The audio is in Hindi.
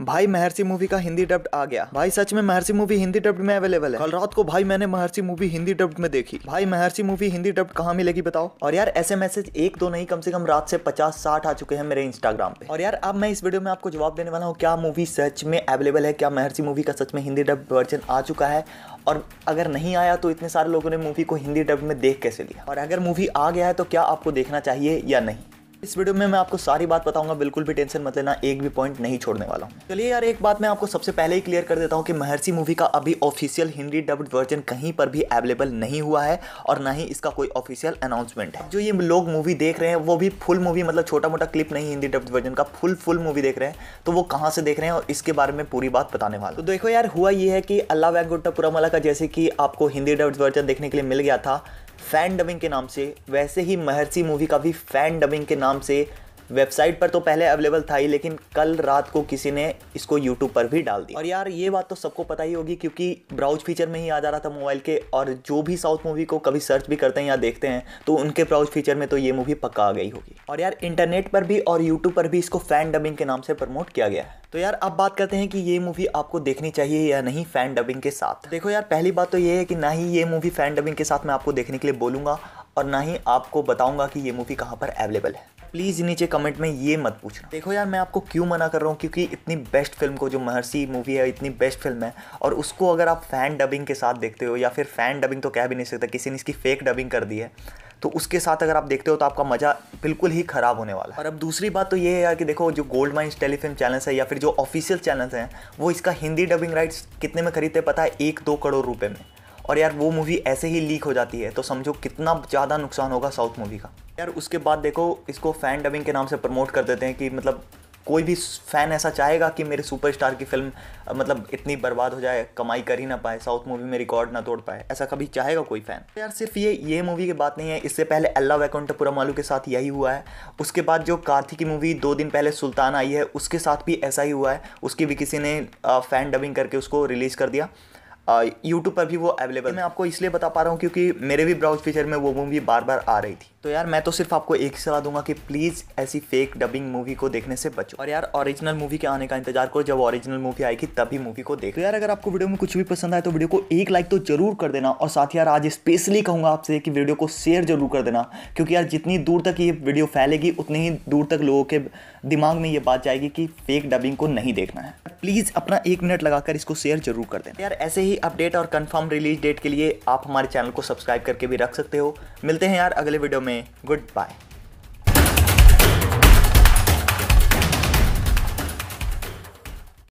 भाई महर्षि मूवी का हिंदी डब्ड आ गया भाई सच में महर्षि मूवी हिंदी डब्ड में अवेलेबल है कल रात को भाई मैंने महर्षि मूवी हिंदी डब्ड में देखी भाई महर्षि मूवी हिंदी डब्ड कहाँ मिलेगी बताओ और यार ऐसे मैसेज एक दो नहीं कम से कम रात से पचास साठ आ चुके हैं मेरे इंस्टाग्राम पे और यार अब मैं इस वीडियो में आपको जवाब देने वाला हूँ क्या मूवी सच में अवेलेबल है क्या महर्षि मूवी का सच में हिंदी डब्ड वर्जन आ चुका है और अगर नहीं आया तो इतने सारे लोगों ने मूवी को हिंदी डब में देख कैसे लिया और अगर मूवी आ गया है तो क्या आपको देखना चाहिए या नहीं इस वीडियो में मैं आपको सारी बात बताऊंगा बिल्कुल भी टेंशन मत लेना एक भी पॉइंट नहीं छोड़ने वाला हूँ चलिए यार एक बात मैं आपको सबसे पहले ही क्लियर कर देता हूँ कि महर्षि मूवी का अभी ऑफिशियल हिंदी डब्ड वर्जन कहीं पर भी अवेलेबल नहीं हुआ है और ना ही इसका कोई ऑफिशियल अनाउंसमेंट है जो ये लोग मूवी देख रहे हैं वो भी फुल मूवी मतलब छोटा मोटा क्लिप नहीं हिंदी डब्ड वर्जन का फुल फुल मूवी देख रहे हैं तो वो कहाँ से देख रहे हैं और इसके बारे में पूरी बात बताने वाला तो देखो यार हुआ ये है कि अल्लाह वैगुट्टा पुरामला का जैसे कि आपको हिंदी डब्ड वर्जन देखने के लिए मिल गया था फैन डबिंग के नाम से वैसे ही महर्षि मूवी का भी फैन डबिंग के नाम से वेबसाइट पर तो पहले अवेलेबल था ही लेकिन कल रात को किसी ने इसको यूट्यूब पर भी डाल दिया और यार ये बात तो सबको पता ही होगी क्योंकि ब्राउज फीचर में ही आ जा रहा था मोबाइल के और जो भी साउथ मूवी को कभी सर्च भी करते हैं या देखते हैं तो उनके ब्राउज फीचर में तो ये मूवी पक्का आ गई होगी और यार इंटरनेट पर भी और यूट्यूब पर भी इसको फैन डबिंग के नाम से प्रमोट किया गया है तो यार अब बात करते हैं कि ये मूवी आपको देखनी चाहिए या नहीं फैन डबिंग के साथ देखो यार पहली बात तो ये है कि ना ही ये मूवी फैन डबिंग के साथ मैं आपको देखने के लिए बोलूँगा और ना ही आपको बताऊंगा कि ये मूवी कहाँ पर अवेलेबल है प्लीज़ नीचे कमेंट में ये मत पूछना देखो यार मैं आपको क्यों मना कर रहा हूँ क्योंकि इतनी बेस्ट फिल्म को जो महर्षि मूवी है इतनी बेस्ट फिल्म है और उसको अगर आप फ़ैन डबिंग के साथ देखते हो या फिर फ़ैन डबिंग तो कह भी नहीं सकता किसी ने इसकी फेक डबिंग कर दी है तो उसके साथ अगर आप देखते हो तो आपका मज़ा बिल्कुल ही ख़राब होने वाला है और अब दूसरी बात तो ये है यार कि देखो जो गोल्ड माइन्स टेलीफिल्म चैनल्स है या फिर जो ऑफिशियल चैनल्स हैं वो इसका हिंदी डबिंग राइट्स कितने में खरीदते पता है एक दो करोड़ रुपये में और यार वो मूवी ऐसे ही लीक हो जाती है तो समझो कितना ज़्यादा नुकसान होगा साउथ मूवी का यार उसके बाद देखो इसको फैन डबिंग के नाम से प्रमोट कर देते हैं कि मतलब कोई भी फैन ऐसा चाहेगा कि मेरे सुपरस्टार की फिल्म मतलब इतनी बर्बाद हो जाए कमाई कर ही ना पाए साउथ मूवी में रिकॉर्ड ना तोड़ पाए ऐसा कभी चाहेगा कोई फैन तो यार सिर्फ ये ये मूवी की बात नहीं है इससे पहले अल्लाह वैकुंठपुरम आलू के साथ यही हुआ है उसके बाद जो कार्थिक की मूवी दो दिन पहले सुल्तान आई है उसके साथ भी ऐसा ही हुआ है उसकी भी किसी ने फैन डबिंग करके उसको रिलीज़ कर दिया यूट्यूब पर भी वो अवेलेबल मैं आपको इसलिए बता पा रहा हूँ क्योंकि मेरे भी ब्राउज फीचर में वो मूवी बार बार आ रही थी तो यार मैं तो सिर्फ आपको एक सलाह दूंगा कि प्लीज़ ऐसी फेक डबिंग मूवी को देखने से बचो और यार ओरिजिनल मूवी के आने का इंतजार करो जब ओरिजिनल मूवी आएगी तभी मूवी को देखो तो यार अगर आपको वीडियो में कुछ भी पसंद आए तो वीडियो को एक लाइक तो जरूर कर देना और साथ ही यार आज स्पेशली कहूँगा आपसे कि वीडियो को शेयर जरूर कर देना क्योंकि यार जितनी दूर तक ये वीडियो फैलेगी उतनी ही दूर तक लोगों के दिमाग में ये बात जाएगी कि फेक डबिंग को नहीं देखना है प्लीज़ अपना एक मिनट लगाकर इसको शेयर जरूर कर देना यार ऐसे ही अपडेट और कंफर्म रिलीज डेट के लिए आप हमारे चैनल को सब्सक्राइब करके भी रख सकते हो मिलते हैं यार अगले वीडियो में गुड बाय